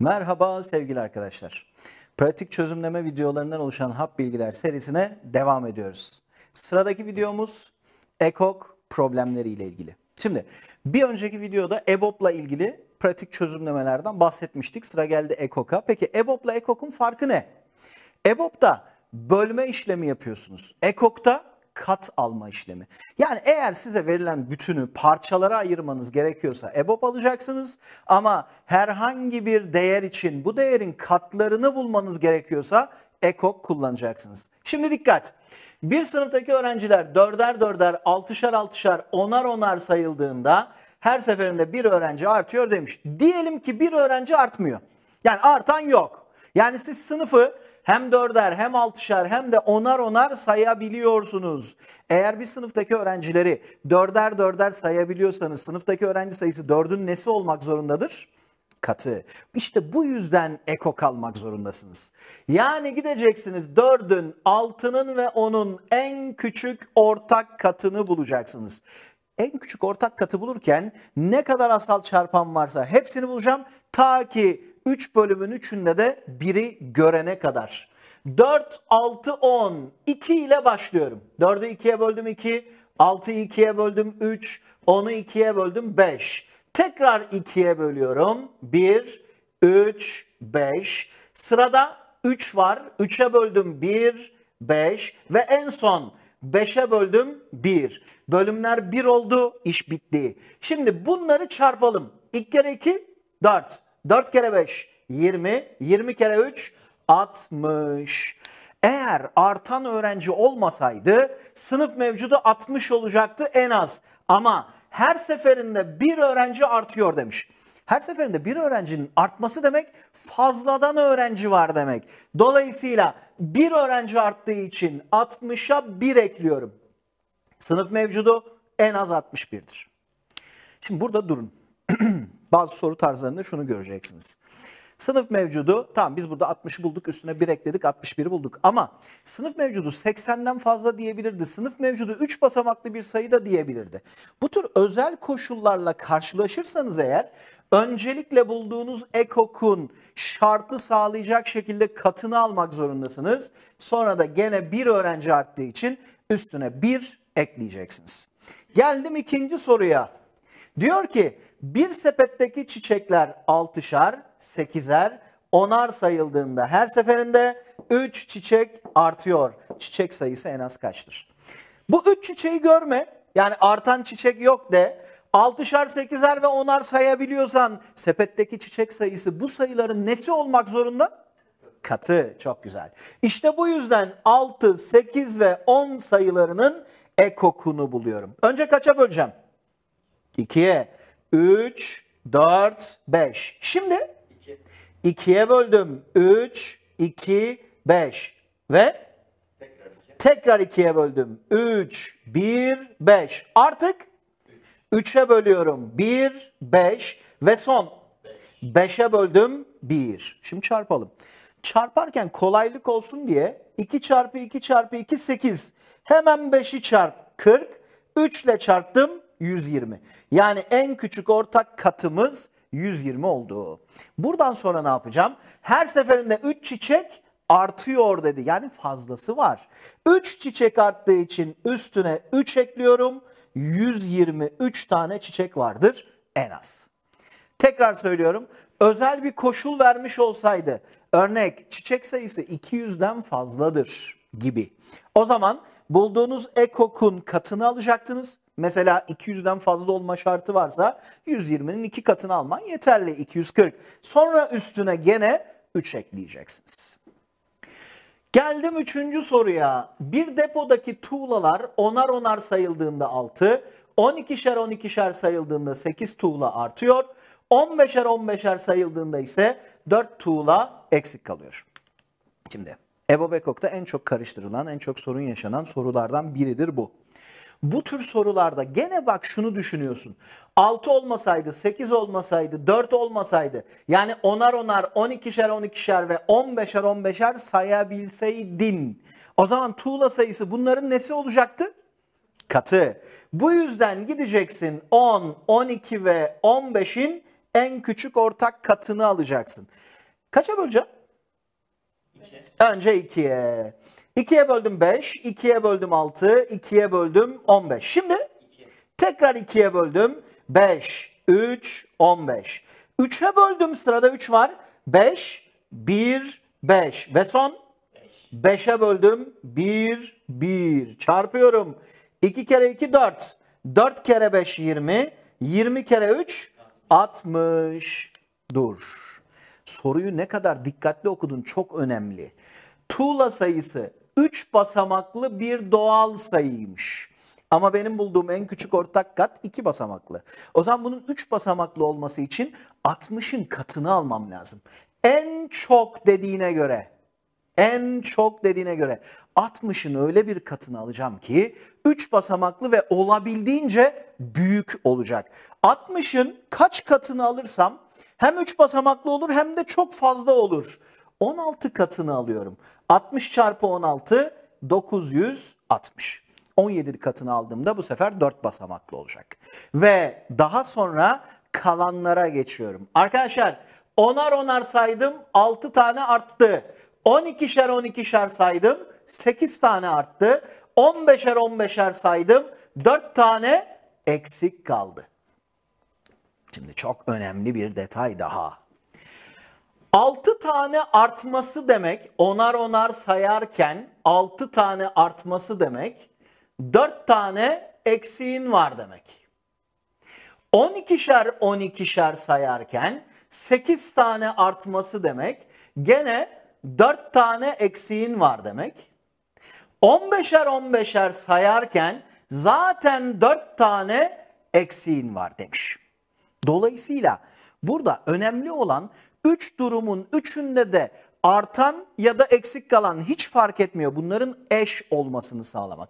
Merhaba sevgili arkadaşlar. Pratik çözümleme videolarından oluşan hap bilgiler serisine devam ediyoruz. Sıradaki videomuz ekok problemleri ile ilgili. Şimdi bir önceki videoda EBOB'la ilgili pratik çözümlemelerden bahsetmiştik. Sıra geldi EKOK'a. Peki EBOB'la EKOK'un farkı ne? EBOB'da bölme işlemi yapıyorsunuz. EKOK'ta kat alma işlemi. Yani eğer size verilen bütünü parçalara ayırmanız gerekiyorsa EBOB alacaksınız ama herhangi bir değer için bu değerin katlarını bulmanız gerekiyorsa EKOK kullanacaksınız. Şimdi dikkat. Bir sınıftaki öğrenciler dörder dörder, altışar altışar, onar onar sayıldığında her seferinde bir öğrenci artıyor demiş. Diyelim ki bir öğrenci artmıyor. Yani artan yok. Yani siz sınıfı hem dörder hem altışar hem de onar onar sayabiliyorsunuz. Eğer bir sınıftaki öğrencileri dörder dörder sayabiliyorsanız sınıftaki öğrenci sayısı dördün nesi olmak zorundadır? katı. İşte bu yüzden eko kalmak zorundasınız. Yani gideceksiniz dördün, altının ve onun en küçük ortak katını bulacaksınız en küçük ortak katı bulurken ne kadar asal çarpan varsa hepsini bulacağım. Ta ki 3 bölümün 3'ünde de 1'i görene kadar. 4, 6, 10. 2 ile başlıyorum. 4'ü 2'ye böldüm 2, 6'ı 2'ye böldüm 3, 10'u 2'ye böldüm 5. Tekrar 2'ye bölüyorum. 1, 3, 5. Sırada 3 var. 3'e böldüm 1, 5 ve en son 5'e böldüm 1. Bölümler 1 oldu iş bitti. Şimdi bunları çarpalım. 2 kere 2 4. 4 kere 5 20. 20 kere 3 60. Eğer artan öğrenci olmasaydı sınıf mevcudu 60 olacaktı en az. Ama her seferinde bir öğrenci artıyor demiş. Her seferinde bir öğrencinin artması demek fazladan öğrenci var demek. Dolayısıyla bir öğrenci arttığı için 60'a 1 ekliyorum. Sınıf mevcudu en az 61'dir. Şimdi burada durun. Bazı soru tarzlarında şunu göreceksiniz. Sınıf mevcudu tamam biz burada 60'ı bulduk üstüne 1 ekledik 61'i bulduk. Ama sınıf mevcudu 80'den fazla diyebilirdi. Sınıf mevcudu 3 basamaklı bir sayı da diyebilirdi. Bu tür özel koşullarla karşılaşırsanız eğer öncelikle bulduğunuz ekokun şartı sağlayacak şekilde katını almak zorundasınız. Sonra da gene bir öğrenci arttığı için üstüne bir ekleyeceksiniz. Geldim ikinci soruya. Diyor ki bir sepetteki çiçekler altışar, 8'er, 10'ar sayıldığında her seferinde 3 çiçek artıyor. Çiçek sayısı en az kaçtır? Bu 3 çiçeği görme yani artan çiçek yok de 6'şar 8'er ve 10'ar sayabiliyorsan sepetteki çiçek sayısı bu sayıların nesi olmak zorunda? katı. Çok güzel. İşte bu yüzden 6, 8 ve 10 sayılarının ekokunu buluyorum. Önce kaça böleceğim? 2'ye. 3, 4, 5. Şimdi 2'ye böldüm. 3, 2, 5 ve tekrar 2'ye böldüm. 3, 1, 5. Artık 3'e bölüyorum. 1, 5 ve son 5'e böldüm 1. Şimdi çarpalım. Çarparken kolaylık olsun diye 2 çarpı 2 çarpı 2 8. Hemen 5'i çarp 40. 3 ile çarptım 120. Yani en küçük ortak katımız 120 oldu. Buradan sonra ne yapacağım? Her seferinde 3 çiçek artıyor dedi. Yani fazlası var. 3 çiçek arttığı için üstüne 3 ekliyorum. 123 tane çiçek vardır en az. Tekrar söylüyorum. Özel bir koşul vermiş olsaydı örnek çiçek sayısı 200'den fazladır gibi. O zaman bulduğunuz ekokun katını alacaktınız mesela 200'den fazla olma şartı varsa 120'nin iki katını alman yeterli 240. Sonra üstüne gene 3 ekleyeceksiniz. Geldim üçüncü soruya. Bir depodaki tuğlalar onar onar sayıldığında 6, 12'şer 12'şer sayıldığında 8 tuğla artıyor. 15'er 15'er sayıldığında ise 4 tuğla eksik kalıyor. Şimdi Ebo Bekok'ta en çok karıştırılan, en çok sorun yaşanan sorulardan biridir bu. Bu tür sorularda gene bak şunu düşünüyorsun. 6 olmasaydı, 8 olmasaydı, 4 olmasaydı yani onar onar 12'şer 12'şer ve 15'er 15'er sayabilseydin o zaman tuğla sayısı bunların nesi olacaktı? Katı. Bu yüzden gideceksin 10, 12 ve 15'in en küçük ortak katını alacaksın. Kaça böleceğim? İki. Önce 2'ye. 2'ye böldüm 5, 2'ye böldüm 6, 2'ye böldüm 15. Şimdi tekrar 2'ye böldüm 5, 3, 15. 3'e böldüm sırada 3 var. 5, 1, 5 ve son 5'e böldüm 1, 1 çarpıyorum. 2 kere 2 4, 4 kere 5 20, 20 kere 3 60. Dur. Soruyu ne kadar dikkatli okudun çok önemli. Tuğla sayısı 3 basamaklı bir doğal sayıymış. Ama benim bulduğum en küçük ortak kat 2 basamaklı. O zaman bunun 3 basamaklı olması için 60'ın katını almam lazım. En çok dediğine göre en çok dediğine göre 60'ın öyle bir katını alacağım ki 3 basamaklı ve olabildiğince büyük olacak. 60'ın kaç katını alırsam hem 3 basamaklı olur hem de çok fazla olur. 16 katını alıyorum. 60 çarpı 16 960. 17 katını aldığımda bu sefer 4 basamaklı olacak. Ve daha sonra kalanlara geçiyorum. Arkadaşlar onar onar saydım 6 tane arttı. 12'şer 12'şer saydım 8 tane arttı. 15'er 15'er saydım 4 tane eksik kaldı. Şimdi çok önemli bir detay daha. 6 tane artması demek onar onar sayarken 6 tane artması demek 4 tane eksiğin var demek. 12'şer 12'şer sayarken 8 tane artması demek gene 4 tane eksiğin var demek. 15'er 15'er sayarken zaten 4 tane eksiğin var demiş. Dolayısıyla burada önemli olan Üç durumun üçünde de artan ya da eksik kalan hiç fark etmiyor. Bunların eş olmasını sağlamak.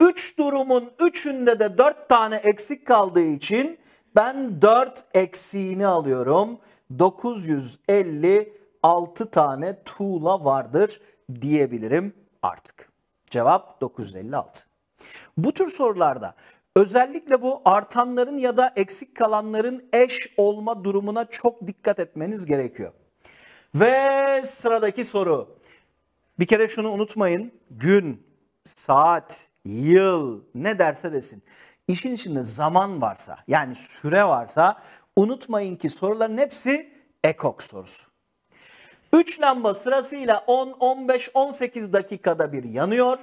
Üç durumun üçünde de dört tane eksik kaldığı için ben dört eksiğini alıyorum. 956 tane tuğla vardır diyebilirim artık. Cevap 956. Bu tür sorularda Özellikle bu artanların ya da eksik kalanların eş olma durumuna çok dikkat etmeniz gerekiyor. Ve sıradaki soru. Bir kere şunu unutmayın. Gün, saat, yıl ne derse desin. İşin içinde zaman varsa yani süre varsa unutmayın ki soruların hepsi ekok sorusu. 3 lamba sırasıyla 10, 15, 18 dakikada bir yanıyor.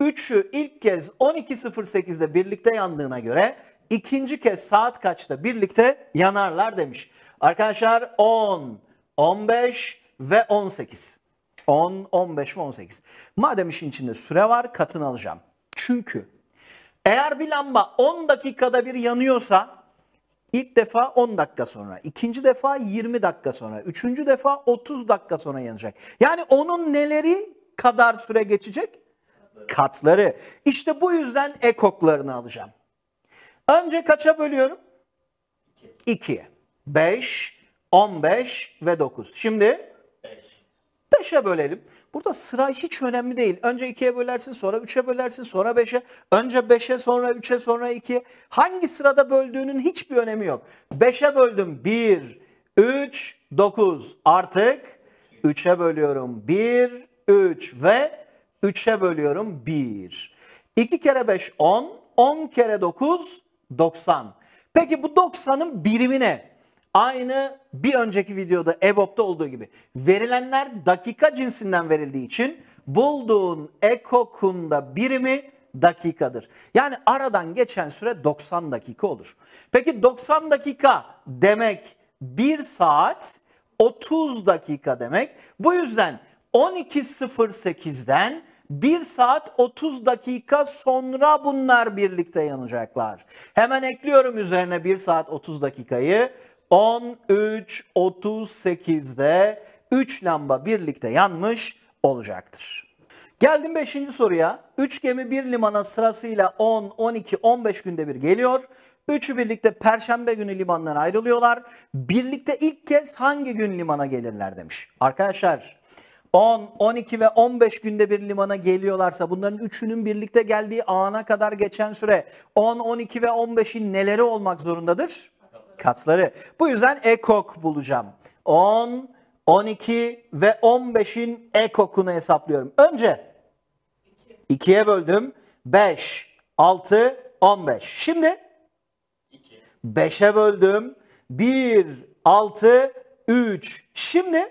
Üçü ilk kez 12.08'de birlikte yandığına göre ikinci kez saat kaçta birlikte yanarlar demiş. Arkadaşlar 10, 15 ve 18. 10, 15 ve 18. Madem işin içinde süre var katını alacağım. Çünkü eğer bir lamba 10 dakikada bir yanıyorsa ilk defa 10 dakika sonra, ikinci defa 20 dakika sonra, üçüncü defa 30 dakika sonra yanacak. Yani onun neleri kadar süre geçecek? katları. İşte bu yüzden ekoklarını alacağım. Önce kaça bölüyorum? 2'ye. 5, 15 ve 9. Şimdi 5'e bölelim. Burada sıra hiç önemli değil. Önce 2'ye bölersin, sonra 3'e bölersin, sonra 5'e, önce 5'e, sonra 3'e, sonra 2'ye. Hangi sırada böldüğünün hiçbir önemi yok. 5'e böldüm 1, 3, 9. Artık 3'e bölüyorum 1, 3 ve 3'e bölüyorum 1. 2 kere 5 10, 10 kere 9 90. Peki bu 90'ın birimi ne? Aynı bir önceki videoda EBOB'da olduğu gibi verilenler dakika cinsinden verildiği için bulduğun ekokunda birimi dakikadır. Yani aradan geçen süre 90 dakika olur. Peki 90 dakika demek 1 saat 30 dakika demek. Bu yüzden 12.08'den 1 saat 30 dakika sonra bunlar birlikte yanacaklar. Hemen ekliyorum üzerine 1 saat 30 dakikayı. 13.38'de 3 lamba birlikte yanmış olacaktır. Geldim 5. soruya. 3 gemi bir limana sırasıyla 10, 12, 15 günde bir geliyor. Üçü birlikte perşembe günü limandan ayrılıyorlar. Birlikte ilk kez hangi gün limana gelirler demiş. Arkadaşlar 10, 12 ve 15 günde bir limana geliyorlarsa bunların üçünün birlikte geldiği ana kadar geçen süre 10, 12 ve 15'in neleri olmak zorundadır? Katları. Bu yüzden ekok bulacağım. 10, 12 ve 15'in ekokunu hesaplıyorum. Önce 2'ye böldüm. 5, 6, 15. Şimdi 5'e böldüm. 1, 6, 3. Şimdi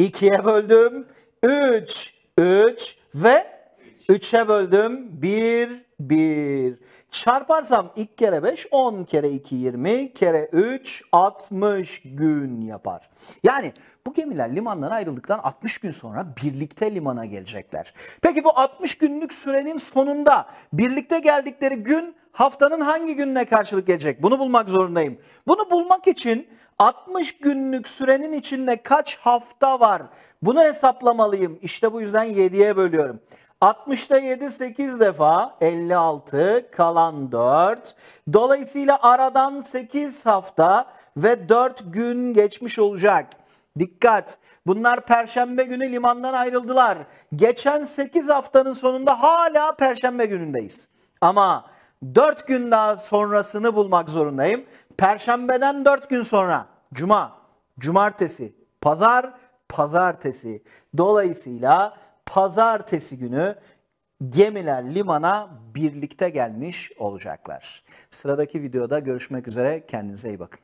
2'ye böldüm. 3, 3 ve 3'e böldüm. 1, 1. Çarparsam ilk kere 5, 10 kere 2, 20, kere 3, 60 gün yapar. Yani bu gemiler limanlara ayrıldıktan 60 gün sonra birlikte limana gelecekler. Peki bu 60 günlük sürenin sonunda birlikte geldikleri gün haftanın hangi gününe karşılık gelecek? Bunu bulmak zorundayım. Bunu bulmak için 60 günlük sürenin içinde kaç hafta var? Bunu hesaplamalıyım. İşte bu yüzden 7'ye bölüyorum. 60'da 7 8 defa 56 kalan 4. Dolayısıyla aradan 8 hafta ve 4 gün geçmiş olacak. Dikkat! Bunlar perşembe günü limandan ayrıldılar. Geçen 8 haftanın sonunda hala perşembe günündeyiz. Ama 4 gün daha sonrasını bulmak zorundayım. Perşembeden 4 gün sonra cuma, cumartesi, pazar, pazartesi. Dolayısıyla pazartesi günü gemiler limana birlikte gelmiş olacaklar. Sıradaki videoda görüşmek üzere kendinize iyi bakın.